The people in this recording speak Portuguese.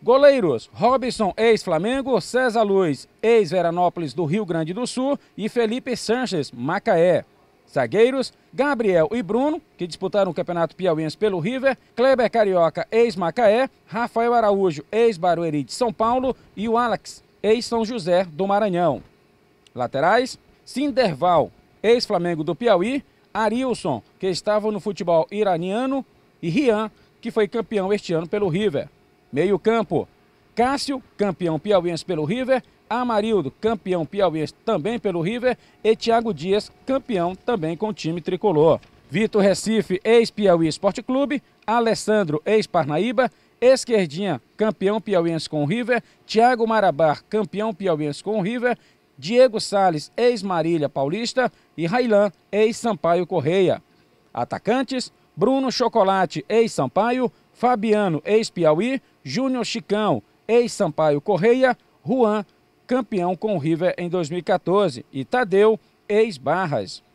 Goleiros: Robson, ex-Flamengo, César Luiz, ex-Veranópolis do Rio Grande do Sul e Felipe Sanches, Macaé. Zagueiros: Gabriel e Bruno, que disputaram o Campeonato Piauiense pelo River, Kleber Carioca, ex-Macaé, Rafael Araújo, ex-Barueri de São Paulo e o Alex, ex-São José do Maranhão. Laterais: Cinderval, ex-Flamengo do Piauí, Arilson, que estava no futebol iraniano, e Rian, que foi campeão este ano pelo River. Meio campo, Cássio, campeão piauiense pelo River, Amarildo, campeão piauiense também pelo River e Thiago Dias, campeão também com o time tricolor. Vitor Recife, ex-Piauí Esporte Clube, Alessandro, ex-Parnaíba, Esquerdinha, campeão piauiense com o River, Thiago Marabar, campeão piauiense com o River, Diego Sales, ex-Marília Paulista e Railan, ex-Sampaio Correia. Atacantes, Bruno Chocolate, ex-Sampaio, Fabiano, ex-Piauí, Júnior Chicão, ex-Sampaio Correia, Juan, campeão com o River em 2014, e Tadeu, ex-Barras.